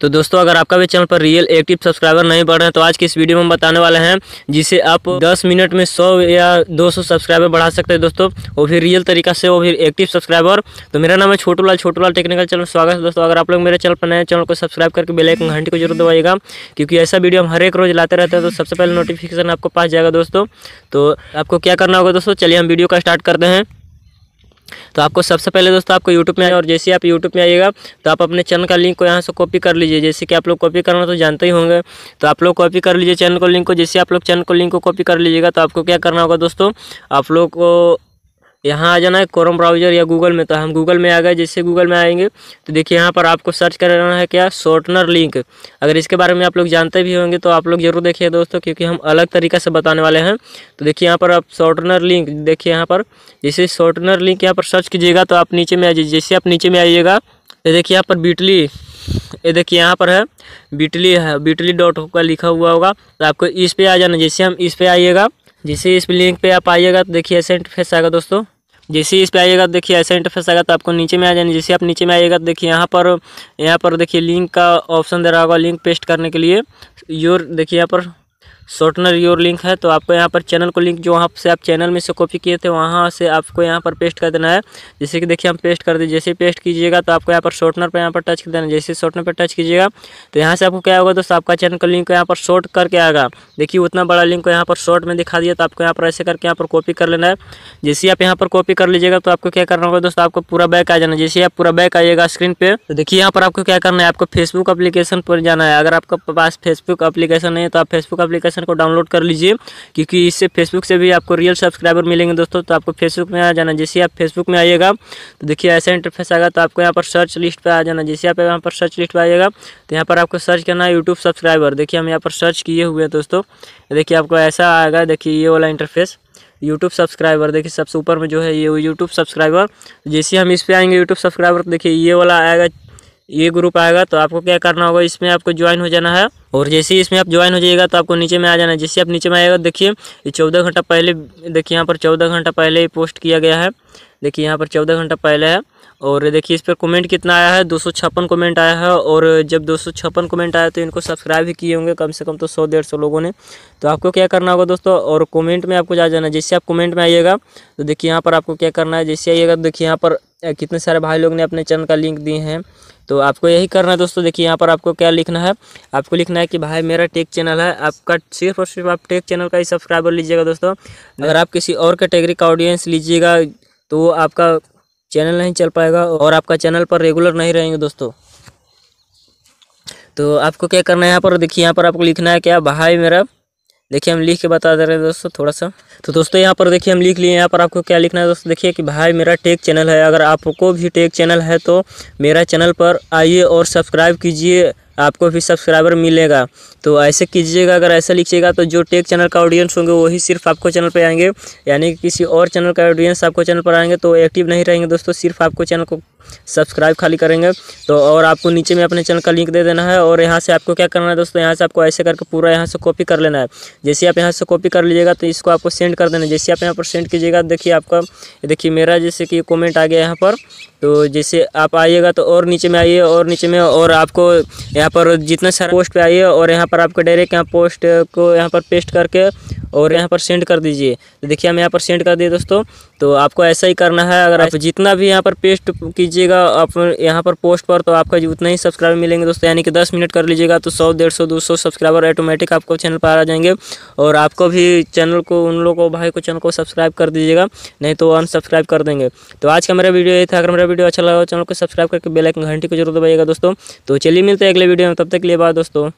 तो दोस्तों अगर आपका भी चैनल पर रियल एक्टिव सब्सक्राइबर नहीं बढ़ रहे हैं तो आज की इस वीडियो में हम बताने वाले हैं जिसे आप 10 मिनट में 100 या 200 सब्सक्राइबर बढ़ा सकते हैं दोस्तों वो भी रियल तरीका से वो भी एक्टिव सब्सक्राइबर तो मेरा नाम है छोटू लाल छोटू लाल टेक्निकल चैनल स्वागत है दोस्तों अगर आप लोग मेरे चैनल पर नए चैनल को सब्सक्राइब करके बेलाइकन घंटी को जरूर दबाइएगा क्योंकि ऐसा वीडियो हम हर एक रोज लाते रहते हैं तो सबसे पहले नोटिफिकेशन आपको पास जाएगा दोस्तों तो आपको क्या करना होगा दोस्तों चलिए हम वीडियो का स्टार्ट करते हैं तो आपको सबसे पहले दोस्तों आपको यूट्यूब में आए और जैसे आप यूट्यूब में आइएगा तो आप अपने चैनल का लिंक को यहाँ से कॉपी कर लीजिए जैसे कि आप लोग कॉपी करना तो जानते ही होंगे तो आप लोग कॉपी कर लीजिए चैनल को लिंक को जैसे आप लोग चैनल को लिंक को कॉपी कर लीजिएगा तो आपको क्या करना होगा दोस्तों आप लोग को यहाँ आ जाना है क्रोम ब्राउजर या गूगल में तो हम गूगल में आ गए जैसे गूगल में आएंगे तो देखिए यहाँ पर आपको सर्च करना है क्या शॉर्टनर लिंक अगर इसके बारे में आप लोग जानते भी होंगे तो आप लोग जरूर देखिए दोस्तों क्योंकि हम अलग तरीका से बताने वाले हैं तो देखिए यहाँ पर आप शॉर्टनर लिंक देखिए यहाँ पर जैसे शॉर्टनर लिंक यहाँ पर सर्च कीजिएगा तो आप नीचे में आ जाइए जैसे आप नीचे में आइएगा ये तो देखिए यहाँ पर बीटली ये देखिए यहाँ पर है बीटली है बीटली डॉट का लिखा हुआ होगा तो आपको इस पर आ जाना जैसे हम इस पर आइएगा जैसे इस लिंक पे आप आइएगा तो देखिए ऐसे इंटरफेस आएगा दोस्तों जैसे इस पे आइएगा तो देखिए ऐसा इंटरफेस आएगा तो आपको नीचे में आ जाना जैसे आप नीचे में आइएगा तो देखिए यहाँ पर यहाँ पर देखिए लिंक का ऑप्शन दे रहा होगा लिंक पेस्ट करने के लिए योर देखिए यहाँ पर शॉर्टनर योर लिंक है तो आपको यहाँ पर चैनल को लिंक जो वहाँ से आप चैनल में से कॉपी किए थे वहाँ से आपको यहाँ पर पेस्ट कर देना है जैसे कि देखिए हम पेस्ट कर दें जैसे पेस्ट कीजिएगा तो आपको यहाँ पर शॉर्टनर पर यहाँ पर टच कर देना जैसे शॉर्टनर पर टच कीजिएगा तो यहाँ से आपको क्या होगा दोस्तों आपका चैनल का लिंक यहाँ पर शॉर्ट करके आएगा देखिए उतना बड़ा लिंक यहाँ पर शॉर्ट में दिखा दिया तो आपको यहाँ पर ऐसे करके यहाँ पर कॉपी कर लेना है जैसे आप यहाँ पर कॉपी कर लीजिएगा तो आपको क्या करना होगा दोस्तों आपको पूरा बैक आ जाना जैसे आप पूरा बैक आइएगा स्क्रीन पर तो देखिए यहाँ पर आपको क्या करना है आपको फेसबुक अप्लीकेशन पर जाना है अगर आपके पास फेसबुक अप्लीकेशन नहीं है तो आप फेसबुक अप्लीकेशन एप्लीकेशन को डाउनलोड कर लीजिए क्योंकि इससे फेसबुक से भी आपको रियल सब्सक्राइबर मिलेंगे दोस्तों तो आपको फेसबुक में आ जाना जैसे आप फेसबुक में आइएगा तो देखिए ऐसा इंटरफेस आएगा तो आपको यहाँ पर सर्च लिस्ट पर आ जाना जैसे आप यहाँ पर सर्च लिस्ट पर आइएगा तो यहाँ पर आपको सर्च करना है यूट्यूब सब्सक्राइबर देखिए हम यहाँ पर सर्च किए हुए हैं दोस्तों देखिए आपको ऐसा आएगा देखिए ये वाला इंटरफेस YouTube सब्सक्राइबर देखिए सबसे ऊपर में जो है ये यूट्यूब सब्सक्राइबर जैसे हम इस पर आएंगे यूट्यूब सब्सक्राइबर तो देखिए ये वाला आएगा ये ग्रुप आएगा तो आपको क्या करना होगा इसमें आपको ज्वाइन हो जाना है और जैसे ही इसमें आप ज्वाइन हो जाएगा तो आपको नीचे में आ जाना है जैसे आप नीचे में आएगा देखिए ये चौदह घंटा पहले देखिए यहाँ पर चौदह घंटा पहले ही पोस्ट किया गया है देखिए यहाँ पर चौदह घंटा पहले है और देखिए इस पर कमेंट कितना आया है दो सौ छप्पन कमेंट आया है और जब दो सौ छप्पन कमेंट आया तो इनको सब्सक्राइब भी किए होंगे कम से कम तो सौ डेढ़ सौ लोगों ने तो आपको क्या करना होगा दोस्तों और कमेंट में आपको जा जाना है जैसे आप कमेंट में आइएगा तो देखिए यहाँ पर आपको क्या करना है जैसे आइएगा तो देखिए यहाँ पर कितने सारे भाई लोग ने अपने चैनल का लिंक दिए हैं तो आपको यही करना है दोस्तों देखिए यहाँ पर आपको क्या लिखना है आपको लिखना है कि भाई मेरा टेक चैनल है आपका सिर्फ और सिर्फ आप टेक चैनल का ही सब्सक्राइबर लीजिएगा दोस्तों हाँ। अगर आप किसी और कैटेगरी का ऑडियंस लीजिएगा तो आपका चैनल नहीं चल पाएगा और आपका चैनल पर रेगुलर नहीं रहेंगे दोस्तों तो आपको क्या करना है यहाँ पर देखिए यहाँ पर आपको लिखना है क्या भाई मेरा देखिए हम लिख के बता दे रहे हैं दोस्तों थोड़ा सा तो दोस्तों यहाँ पर देखिए हम लिख लिए यहाँ पर आपको क्या लिखना है दोस्तों देखिए कि भाई मेरा टेक चैनल है अगर आपको भी टेक चैनल है तो मेरा चैनल पर आइए और सब्सक्राइब कीजिए आपको भी सब्सक्राइबर मिलेगा तो ऐसे कीजिएगा अगर ऐसा लिखिएगा तो जो टेक चैनल का ऑडियंस होंगे वही सिर्फ आपको चैनल पर आएंगे यानी कि किसी और चैनल का ऑडियंस आपको चैनल पर आएंगे तो एक्टिव नहीं रहेंगे दोस्तों सिर्फ आपको चैनल को सब्सक्राइब खाली करेंगे तो और आपको नीचे में अपने चैनल का लिंक दे देना है और यहाँ से आपको क्या करना है दोस्तों यहाँ से आपको ऐसे करके पूरा यहाँ से कॉपी कर लेना है जैसे आप यहाँ से कॉपी कर लीजिएगा तो इसको आपको सेंड कर देना है जैसे आप यहाँ पर सेंड कीजिएगा देखिए आपका देखिए मेरा जैसे कि कॉमेंट आ गया यहाँ पर तो जैसे आप आइएगा तो और नीचे में आइए और नीचे में और आपको यहाँ पर जितना सारा पोस्ट पर आइए और यहाँ पर आपको डायरेक्ट यहाँ पोस्ट को यहाँ पर पेस्ट करके और यहाँ पर सेंड कर दीजिए तो देखिए हम यहाँ पर सेंड कर दिए दोस्तों तो आपको ऐसा ही करना है अगर आप जितना भी यहाँ पर पेस्ट की लीजिएगा आप यहाँ पर पोस्ट पर तो आपका उतना ही सब्सक्राइबर मिलेंगे दोस्तों यानी कि दस मिनट कर लीजिएगा तो सौ डेढ़ सौ दो सौ सब्सक्राइबर ऑटोमेटिक आपको चैनल पर आ जाएंगे और आपको भी चैनल को उन लोगों को भाई को चैनल को सब्सक्राइब कर दीजिएगा नहीं तो अनसब्सक्राइब कर देंगे तो आज का मेरा वीडियो ये था अगर मेरा वीडियो अच्छा लगा चैनल को सब्सक्राइब करके बेलाइकन घंटी को जरूर दबाइएगा दोस्तों तो चलिए मिलते हैं अगले वीडियो में तब तक के लिए बात दोस्तों